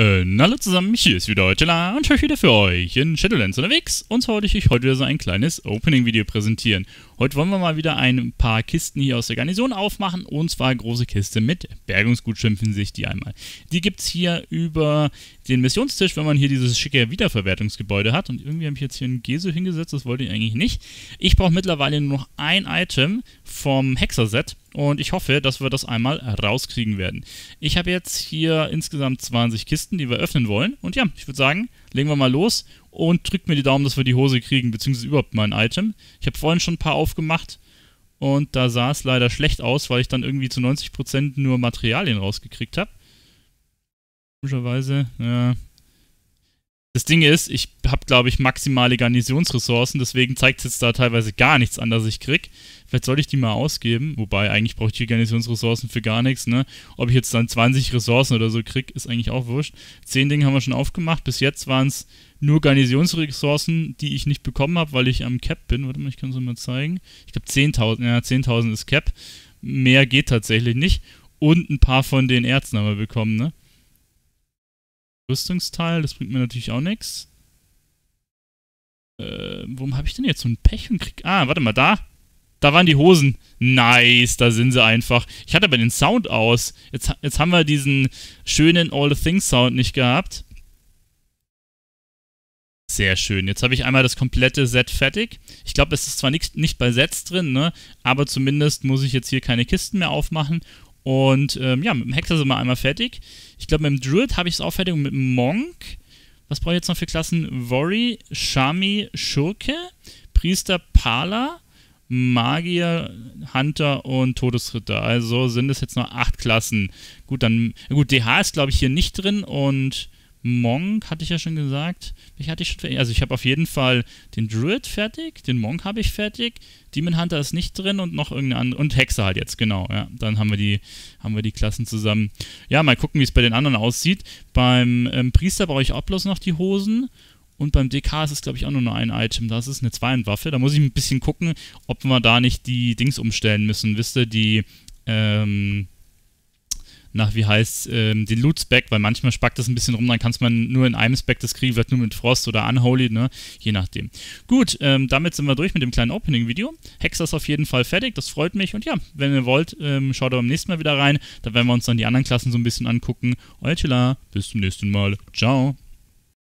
hallo äh, zusammen, hier ist wieder Eutela und ich wieder für euch in Shadowlands unterwegs. Und zwar wollte ich euch heute wieder so ein kleines Opening-Video präsentieren. Heute wollen wir mal wieder ein paar Kisten hier aus der Garnison aufmachen und zwar große Kiste mit Bergungsgutschirm schimpfen sich die einmal. Die gibt es hier über den Missionstisch, wenn man hier dieses schicke Wiederverwertungsgebäude hat. Und irgendwie habe ich jetzt hier ein Geso hingesetzt, das wollte ich eigentlich nicht. Ich brauche mittlerweile nur noch ein Item vom Hexerset und ich hoffe, dass wir das einmal rauskriegen werden. Ich habe jetzt hier insgesamt 20 Kisten, die wir öffnen wollen. Und ja, ich würde sagen, legen wir mal los und drückt mir die Daumen, dass wir die Hose kriegen, beziehungsweise überhaupt mal ein Item. Ich habe vorhin schon ein paar aufgemacht und da sah es leider schlecht aus, weil ich dann irgendwie zu 90% nur Materialien rausgekriegt habe. Komischerweise, ja. Das Ding ist, ich habe, glaube ich, maximale Garnisonsressourcen, deswegen zeigt es jetzt da teilweise gar nichts an, dass ich krieg. Vielleicht sollte ich die mal ausgeben, wobei eigentlich brauche ich die Garnisonsressourcen für gar nichts, ne? Ob ich jetzt dann 20 Ressourcen oder so krieg, ist eigentlich auch wurscht. Zehn Dinge haben wir schon aufgemacht, bis jetzt waren es nur Garnisonsressourcen, die ich nicht bekommen habe, weil ich am Cap bin. Warte mal, ich kann es mal zeigen. Ich glaube 10.000, ja, 10.000 ist Cap. Mehr geht tatsächlich nicht. Und ein paar von den Ärzten haben wir bekommen, ne? Rüstungsteil, das bringt mir natürlich auch nichts warum habe ich denn jetzt so ein Pech und krieg. Ah, warte mal, da. Da waren die Hosen. Nice, da sind sie einfach. Ich hatte aber den Sound aus. Jetzt, jetzt haben wir diesen schönen All the Things Sound nicht gehabt. Sehr schön. Jetzt habe ich einmal das komplette Set fertig. Ich glaube, es ist zwar nicht, nicht bei Sets drin, ne? aber zumindest muss ich jetzt hier keine Kisten mehr aufmachen. Und ähm, ja, mit dem Hexer sind wir einmal fertig. Ich glaube, mit dem Druid habe ich es auch fertig und mit dem Monk was brauche ich jetzt noch für Klassen? Worry, Shami, Schurke, Priester, Pala, Magier, Hunter und Todesritter. Also sind es jetzt noch acht Klassen. Gut, dann. Gut, DH ist, glaube ich, hier nicht drin und Monk hatte ich ja schon gesagt. Ich hatte ich schon fertig? Also ich habe auf jeden Fall den Druid fertig, den Monk habe ich fertig, Demon Hunter ist nicht drin und noch irgendeine andere und Hexer halt jetzt genau. Ja, dann haben wir die haben wir die Klassen zusammen. Ja, mal gucken, wie es bei den anderen aussieht. Beim ähm, Priester brauche ich auch bloß noch die Hosen. Und beim DK ist es, glaube ich, auch nur noch ein Item. Das ist eine Zweienwaffe. Da muss ich ein bisschen gucken, ob wir da nicht die Dings umstellen müssen. Wisst ihr, die, ähm, nach, wie heißt ähm, den Loot-Spec, weil manchmal spackt das ein bisschen rum, dann kann es man nur in einem Spec das kriegen, vielleicht nur mit Frost oder Unholy, ne? Je nachdem. Gut, ähm, damit sind wir durch mit dem kleinen Opening-Video. Hexer ist auf jeden Fall fertig, das freut mich. Und ja, wenn ihr wollt, ähm, schaut beim nächsten Mal wieder rein. Da werden wir uns dann die anderen Klassen so ein bisschen angucken. Euer Chilla, bis zum nächsten Mal. Ciao.